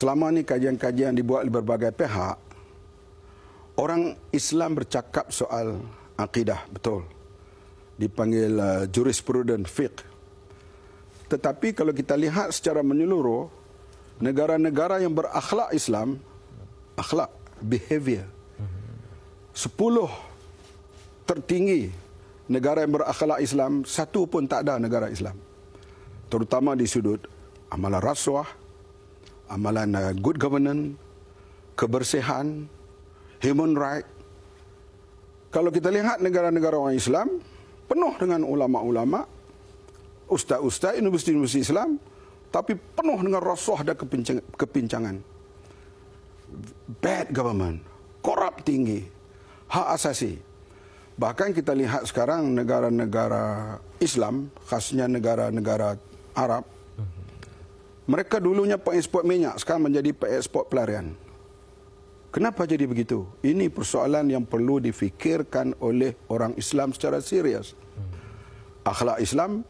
Selama ni kajian-kajian dibuat oleh berbagai pihak, orang Islam bercakap soal akidah, betul. Dipanggil uh, jurisprudent fiqh. Tetapi kalau kita lihat secara menyeluruh, negara-negara yang berakhlak Islam, akhlak, behavior, sepuluh tertinggi negara yang berakhlak Islam, satu pun tak ada negara Islam. Terutama di sudut amalan rasuah, amalan uh, good governance, kebersihan, human right. Kalau kita lihat negara-negara orang Islam, penuh dengan ulama-ulama, ustaz-ustaz, universiti-universiti Islam, tapi penuh dengan rasuah dan kepincangan. Bad government, korup tinggi, hak asasi. Bahkan kita lihat sekarang negara-negara Islam, khasnya negara-negara Arab, mereka dulunya pengeksport minyak, sekarang menjadi pengeksport pelarian. Kenapa jadi begitu? Ini persoalan yang perlu difikirkan oleh orang Islam secara serius. Akhlak Islam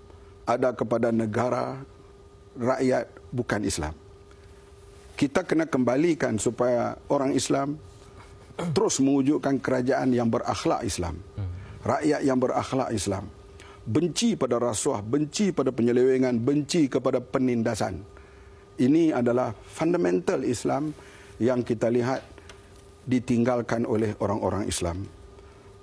ada kepada negara, rakyat bukan Islam. Kita kena kembalikan supaya orang Islam terus mewujudkan kerajaan yang berakhlak Islam. Rakyat yang berakhlak Islam. Benci pada rasuah, benci pada penyelewengan, benci kepada penindasan ini adalah fundamental Islam yang kita lihat ditinggalkan oleh orang-orang Islam.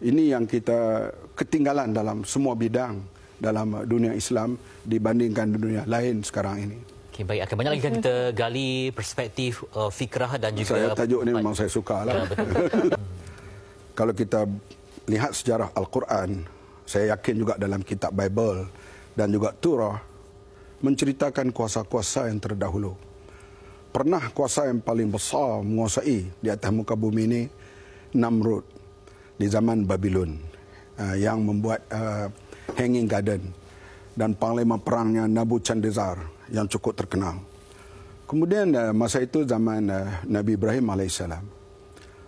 Ini yang kita ketinggalan dalam semua bidang dalam dunia Islam dibandingkan dunia lain sekarang ini. Okay, baik, akan banyak lagi kan kita gali perspektif uh, fikrah dan juga... Saya tajuk ini memang saya suka. Lah. Ah, Kalau kita lihat sejarah Al-Quran, saya yakin juga dalam kitab Bible dan juga Turah, menceritakan kuasa-kuasa yang terdahulu. Pernah kuasa yang paling besar menguasai di atas muka bumi ini Namrud di zaman Babylon ah, yang membuat uh, Hanging Garden dan panglima perangnya Nabu Nabuchadnezzar yang cukup terkenal. Kemudian uh, masa itu zaman uh, Nabi Ibrahim alaihissalam.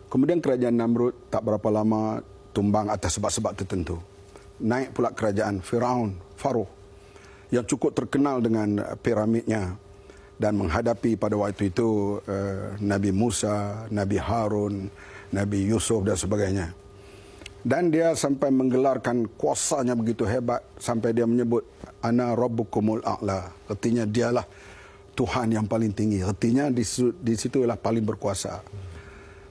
Kemudian kerajaan Namrud tak berapa lama tumbang atas sebab-sebab tertentu. Naik pula kerajaan Firaun, Faruh yang cukup terkenal dengan uh, piramidnya dan menghadapi pada waktu itu uh, Nabi Musa, Nabi Harun, Nabi Yusuf dan sebagainya. Dan dia sampai menggelarkan kuasanya begitu hebat sampai dia menyebut ana rabbukumul a'la. Artinya dialah Tuhan yang paling tinggi. Artinya di di situlah paling berkuasa.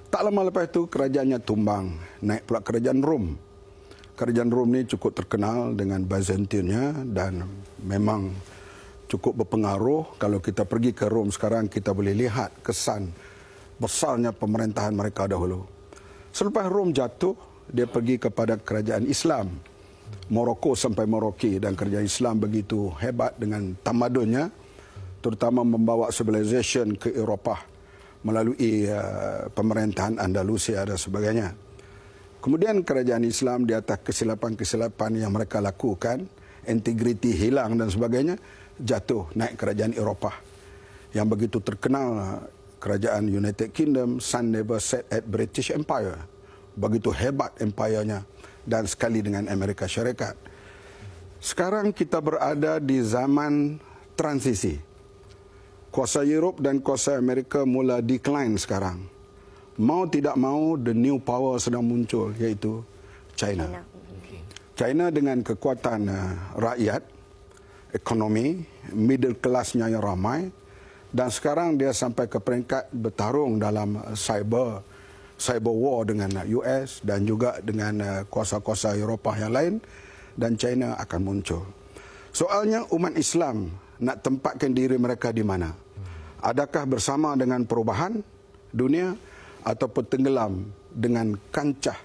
Tak lama lepas itu kerajaannya tumbang, naik pula kerajaan Rom kerajaan Rom ni cukup terkenal dengan Byzantinnya dan memang cukup berpengaruh. Kalau kita pergi ke Rom sekarang, kita boleh lihat kesan besarnya pemerintahan mereka dahulu. Selepas Rom jatuh, dia pergi kepada kerajaan Islam. Morocco sampai Merauke dan kerajaan Islam begitu hebat dengan tamadunnya terutama membawa civilisation ke Eropah melalui uh, pemerintahan Andalusia dan sebagainya. Kemudian kerajaan Islam di atas kesilapan-kesilapan yang mereka lakukan, integriti hilang dan sebagainya, jatuh naik kerajaan Eropah. Yang begitu terkenal kerajaan United Kingdom, Sun Never Set at British Empire. Begitu hebat empayanya dan sekali dengan Amerika Syarikat. Sekarang kita berada di zaman transisi. Kuasa Eropah dan kuasa Amerika mula decline sekarang mau tidak mau the new power sedang muncul iaitu China. China, China dengan kekuatan uh, rakyat, ekonomi, middle classnya yang ramai dan sekarang dia sampai ke peringkat bertarung dalam uh, cyber cyber war dengan US uh, dan juga dengan uh, kuasa-kuasa Eropah yang lain dan China akan muncul. Soalnya umat Islam nak tempatkan diri mereka di mana? Adakah bersama dengan perubahan dunia ataupun tenggelam dengan kancah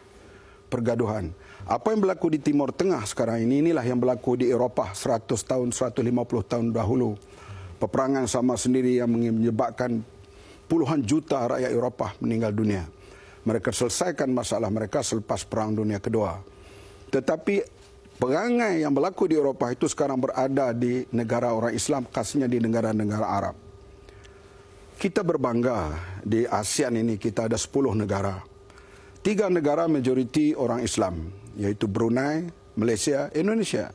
pergaduhan. Apa yang berlaku di Timur Tengah sekarang ini inilah yang berlaku di Eropah 100 tahun 150 tahun dahulu. Peperangan sama sendiri yang menyebabkan puluhan juta rakyat Eropah meninggal dunia. Mereka selesaikan masalah mereka selepas Perang Dunia Kedua. Tetapi perangai yang berlaku di Eropah itu sekarang berada di negara orang Islam, khasnya di negara-negara Arab kita berbangga di ASEAN ini kita ada 10 negara. Tiga negara majoriti orang Islam, yaitu Brunei, Malaysia, Indonesia.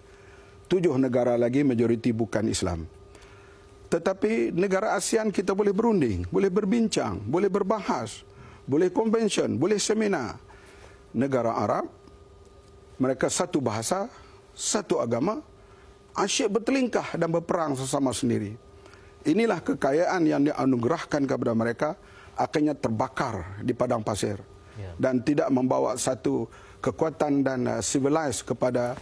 Tujuh negara lagi majoriti bukan Islam. Tetapi negara ASEAN kita boleh berunding, boleh berbincang, boleh berbahas, boleh convention, boleh seminar. Negara Arab, mereka satu bahasa, satu agama, asyik bertelingkah dan berperang sesama sendiri inilah kekayaan yang dianugerahkan kepada mereka akhirnya terbakar di padang pasir ya. dan tidak membawa satu kekuatan dan uh, eh, civilize kepada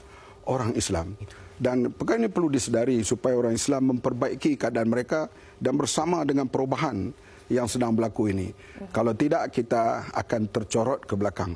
orang Islam. Dan perkara ini perlu disedari supaya orang Islam memperbaiki keadaan mereka dan bersama dengan perubahan yang sedang berlaku ini. Ya. Kalau tidak kita akan tercorot ke belakang.